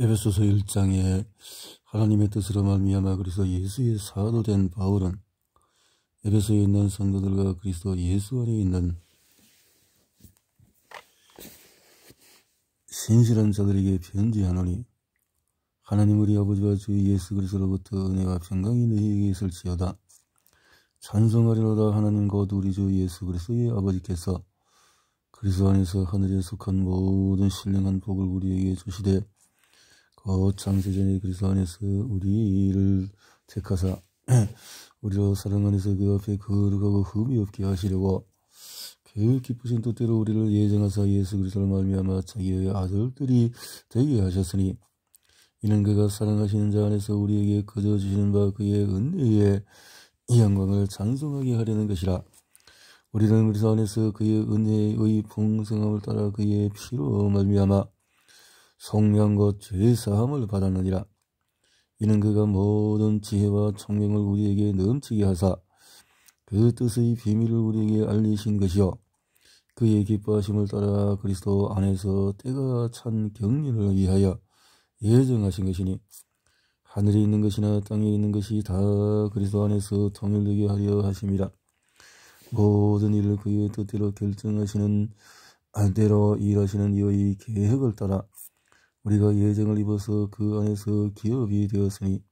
에베소서 1장에 하나님의 뜻으로 말미암아 그리스도 예수의 사도 된 바울은 에베소에 있는 성도들과 그리스도 예수 안에 있는 신실한 자들에게 편지하노니 하나님 우리 아버지와 주 예수 그리스도로부터 은혜와 평강이 너희에게 있을지어다 찬송하리로다 하나님 곧 우리 주 예수 그리스도의 아버지께서 그리스도 안에서 하늘에 속한 모든 신령한 복을 우리에게 주시되 거 장세전의 그리스도 안에서 우리를 택하사 우리로 사랑 안에서 그 앞에 거룩하고 흠이 없게 하시려고 계획 깊으신 뜻대로 우리를 예정하사 예수 그리스도를 말미암아 자기의 아들들이 되게 하셨으니 이는 그가 사랑하시는 자 안에서 우리에게 거저 주시는 바 그의 은혜에이 영광을 찬송하게 하려는 것이라 우리는 그리스도 안에서 그의 은혜의 풍성함을 따라 그의 피로 말미암아 성령과 그 죄 사함을 받았느니라. 이는 그가 모든 지혜와 총명을 우리에게 넘치게 하사 그 뜻의 비밀을 우리에게 알리신 것이요 그의 기뻐하심을 따라 그리스도 안에서 때가 찬 경륜을 위하여 예정하신 것이니 하늘에 있는 것이나 땅에 있는 것이 다 그리스도 안에서 통일되게 하려 하심이라 모든 일을 그의 뜻대로 결정하시는 안대로 일하시는 이의 계획을 따라 우리가 예정을 입어서 그 안에서 기업이 되었으니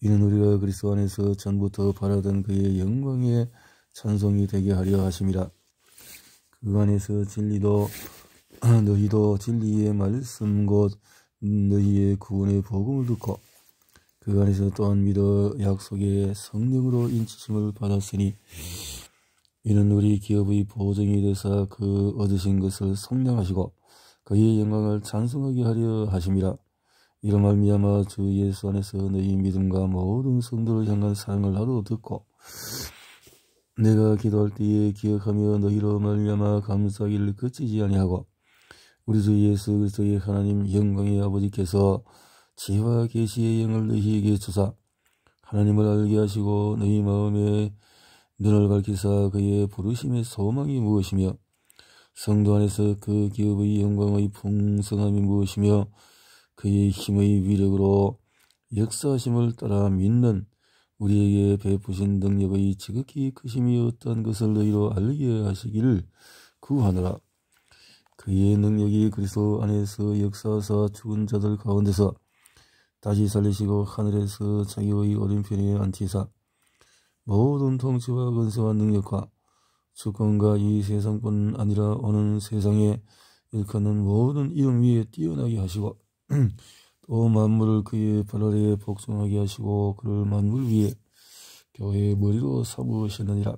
이는 우리가 그리스도 안에서 전부터 바라던 그의 영광에 찬송이 되게 하려 하심이다그 안에서 진리도 너희도 진리의 말씀 곧 너희의 구원의 복음을 듣고 그 안에서 또한 믿어 약속의 성령으로 인치심을 받았으니 이는 우리 기업의 보증이 되사 그 얻으신 것을 성량하시고 그의 영광을 찬송하게 하려 하심이라. 이로 말미암아 주 예수 안에서 너희 믿음과 모든 성도를 향한 사랑을 나도 듣고 내가 기도할 때에 기억하며 너희로 말미암아 감사하기를 그치지 아니하고 우리 주 예수 그리스도의 하나님 영광의 아버지께서 지와 계시의 영을 너희에게 주사 하나님을 알게 하시고 너희 마음에 눈을 밝히사 그의 부르심의 소망이 무엇이며 성도 안에서 그 기업의 영광의 풍성함이 무엇이며 그의 힘의 위력으로 역사심을 따라 믿는 우리에게 베푸신 능력의 지극히 크심이 어떠한 것을 너희로 알게 하시기를 구하느라 그의 능력이 그리스도 안에서 역사사 죽은 자들 가운데서 다시 살리시고 하늘에서 자기의 어린 편에 앉히사 모든 통치와 근세와 능력과 주권과 이 세상뿐 아니라 오는 세상에 일컫는 모든 이름 위에 뛰어나게 하시고 또 만물을 그의 발 아래에 복종하게 하시고 그를 만물 위에 교회의 머리로 삼으시느니라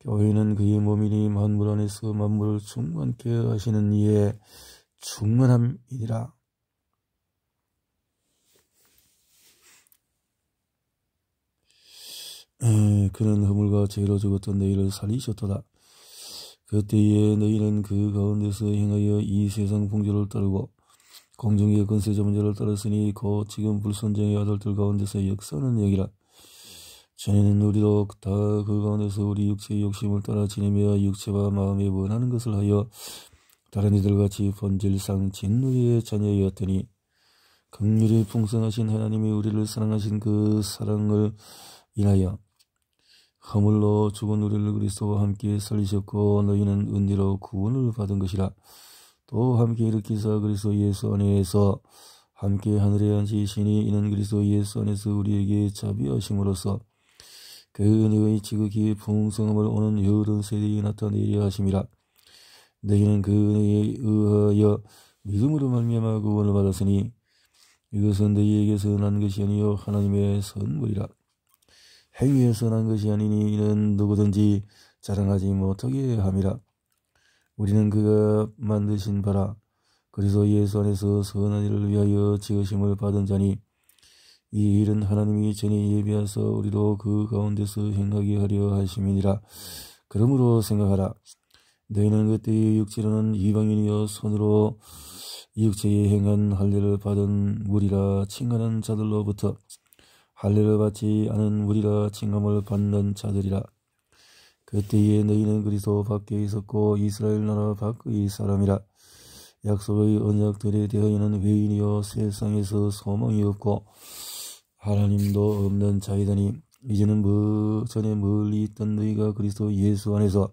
교회는 그의 몸이니 만물 안에서 만물을 충만케 하시는 이에 충만함이니라 에, 그는 허물과 죄로 죽었던 너희를 살리셨도다. 그때에 너희는 그 가운데서 행하여 이 세상 풍조를 따르고 공중의 건세자 문제를 따랐으니 곧 지금 불선정의 아들들 가운데서 역사는 여기라. 전에는 우리도 다 그 가운데서 우리 육체의 욕심을 따라 지내며 육체와 마음에 원하는 것을 하여 다른 이들 같이 본질상 진노의 자녀였더니 긍휼이 풍성하신 하나님이 우리를 사랑하신 그 사랑을 인하여 허물로 죽은 우리를 그리스도와 함께 살리셨고 너희는 은혜로 구원을 받은 것이라 또 함께 일으키사 그리스도 예수 안에서 함께 하늘에 앉으시니 이는 그리스도 예수 안에서 우리에게 자비하심으로써 그 은혜의 지극히 풍성함을 오는 여러 세대에 나타내려 하심이라 너희는 그 은혜에 의하여 믿음으로 말미암아 구원을 받았으니 이것은 너희에게서 난 것이 아니요 하나님의 선물이라 행위에 서난 것이 아니니 이는 누구든지 자랑하지 못하게 함이라. 우리는 그가 만드신 바라. 그래서 예수 안에서 선한 일을 위하여 지으심을 받은 자니 이 일은 하나님이 전에 예비하여우리도그 가운데서 행하게 하려 하심이니라. 그러므로 생각하라. 너희는 그때의 육체로는 이방인이여 손으로 육체에 행한 할례를 받은 무리라 칭하는 자들로부터 할례를 받지 않은 우리가 칭검을 받는 자들이라. 그때에 너희는 그리스도 밖에 있었고 이스라엘 나라 밖의 사람이라. 약속의 언약들에 대하여는 외인이여 세상에서 소망이 없고 하나님도 없는 자이더니 이제는 뭐 전에 멀리 있던 너희가 그리스도 예수 안에서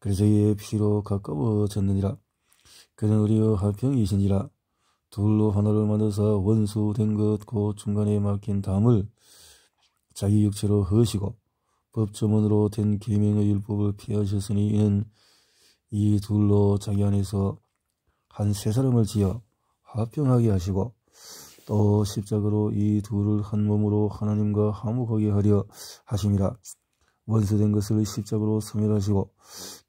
그리스도의 피로 가까워졌느니라. 그는 우리의 화평이신지라. 둘로 하나를 만들어서 원수된 것고 그 중간에 막힌 담을 자기 육체로 허시고 법조문으로 된 계명의 율법을 피하셨으니 이는 이 둘로 자기 안에서 한 세 사람을 지어 화평하게 하시고 또 십자가로 이 둘을 한 몸으로 하나님과 화목하게 하려 하심이라 원수된 것을 십자가로 소멸하시고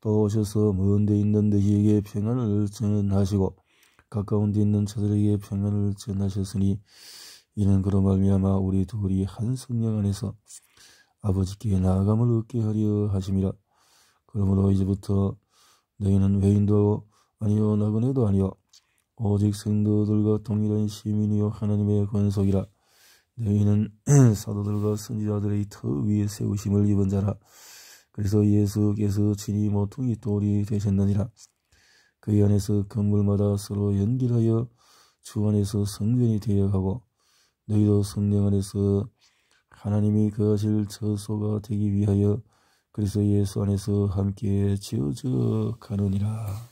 또 오셔서 먼데 있는 너희에게 평안을 전하시고 가까운 데 있는 자들에게 평안을 전하셨으니 이는 그로 말미암아 우리 둘이 한 성령 안에서 아버지께 나아감을 얻게 하려 하심이라. 그러므로 이제부터 너희는 외인도 아니요 나그네도 아니요 오직 성도들과 동일한 시민이요 하나님의 권속이라. 너희는 사도들과 선지자들의 터 위에 세우심을 입은 자라. 그래서 예수께서 진히 모퉁이 돌이 되셨느니라. 그의 안에서 건물마다 서로 연결하여 주 안에서 성전이 되어 가고 너희도 성령 안에서 하나님이 그하실 저소가 되기 위하여 그리스도 예수 안에서 함께 지어져 가느니라.